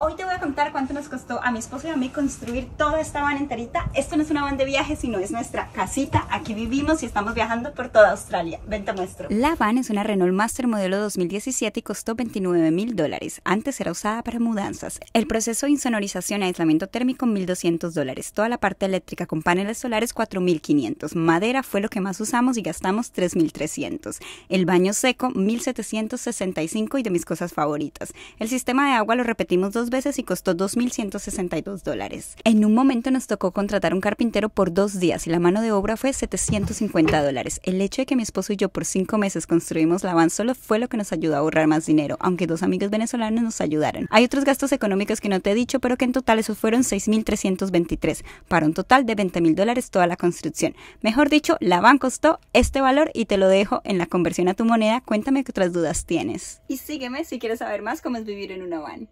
Hoy te voy a contar cuánto nos costó a mi esposo y a mí construir toda esta van enterita. Esto no es una van de viaje, sino es nuestra casita. Aquí vivimos y estamos viajando por toda Australia. Vente muestro. La van es una Renault Master modelo 2017 y costó 29 mil dólares. Antes era usada para mudanzas. El proceso de insonorización y aislamiento térmico 1.200 dólares. Toda la parte eléctrica con paneles solares 4.500. Madera fue lo que más usamos y gastamos 3.300. El baño seco 1.765 y de mis cosas favoritas. El sistema de agua lo repetimos dos veces y costó 2.162 dólares. En un momento nos tocó contratar un carpintero por dos días y la mano de obra fue 750 dólares. El hecho de que mi esposo y yo por cinco meses construimos la van solo fue lo que nos ayudó a ahorrar más dinero, aunque dos amigos venezolanos nos ayudaron. Hay otros gastos económicos que no te he dicho, pero que en total esos fueron 6.323, para un total de 20.000 dólares toda la construcción. Mejor dicho, la van costó este valor y te lo dejo en la conversión a tu moneda. Cuéntame qué otras dudas tienes. Y sígueme si quieres saber más cómo es vivir en una van.